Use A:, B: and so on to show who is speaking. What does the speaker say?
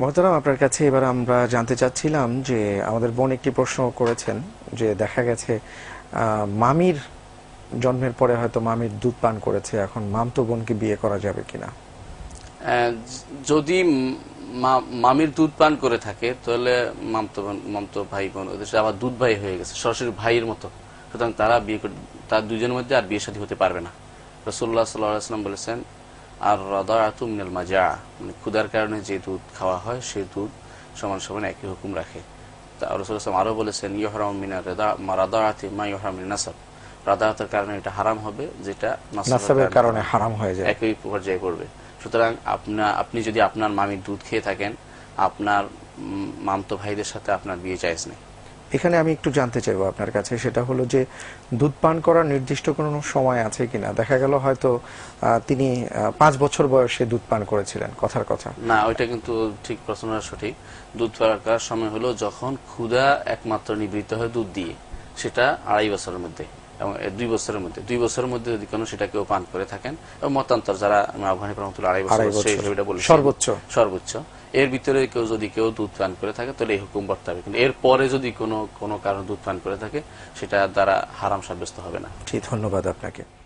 A: মহতারাম আপনার কাছে এবার আমরা জানতে চাচ্ছিলাম যে আমাদের বোন একটি প্রশ্ন করেছেন যে দেখা গেছে মামির জন্মের পরে হয়তো মামির দুধ পান করেছে এখন মামতো বোনকে বিয়ে করা যাবে কিনা
B: যদি মামির দুধ পান করে থাকে তাহলে মামতো মামতো ভাই বোন ওদের আবার দুধ ভাই হয়ে গেছে সরাসরি ভাইয়ের মতো সুতরাং তারা বিয়ে তার দুজনের মধ্যে আর বিয়ে সাথী হতে পারবে না রসুল্লাহ সাল্লাহ আসলাম বলেছেন আর রদা আতুমিনাল মাজা মানে ক্ষুদার কারণে যে দুধ খাওয়া হয় সেই দুধ সমান সমান একই হুকুম রাখে আরো বলেছেন মিনা মা কারণে এটা হারাম হবে যেটা নাসাবের কারণে হারাম একই করবে সুতরাং আপনা আপনি যদি আপনার মামির দুধ খেয়ে থাকেন আপনার মামতো ভাইদের সাথে আপনার বিয়ে চাইজ নেই
A: এখানে আমি একটু জানতে চাইবো আপনার কাছে সেটা হলো যে দুধ পান করার নির্দিষ্ট কোন সময় আছে কিনা দেখা গেল হয়তো তিনি পাঁচ বছর বয়সে দুধ পান করেছিলেন কথার কথা
B: না ওইটা কিন্তু ঠিক প্রশ্ন সঠিক দুধ পান সময় হলো যখন ক্ষুধা একমাত্র নিবৃত হয় দুধ দিয়ে সেটা আড়াই বছরের মধ্যে এবং দুই বছরের মধ্যে দুই বছরের মধ্যে যদি কোনো সেটা কেউ পান করে থাকেন এবং মতান্তর যারা মানে আফগানি প্রান্ত আড়াই বছর সর্বোচ্চ সর্বোচ্চ এর ভিতরে কেউ যদি কেউ দুধ পান করে থাকে তাহলে এই হুকুম হবে কিন্তু এরপরে যদি কোনো কোনো কারণ দুধ পান করে থাকে সেটা দ্বারা হারাম সাব্যস্ত হবে না
A: ঠিক ধন্যবাদ আপনাকে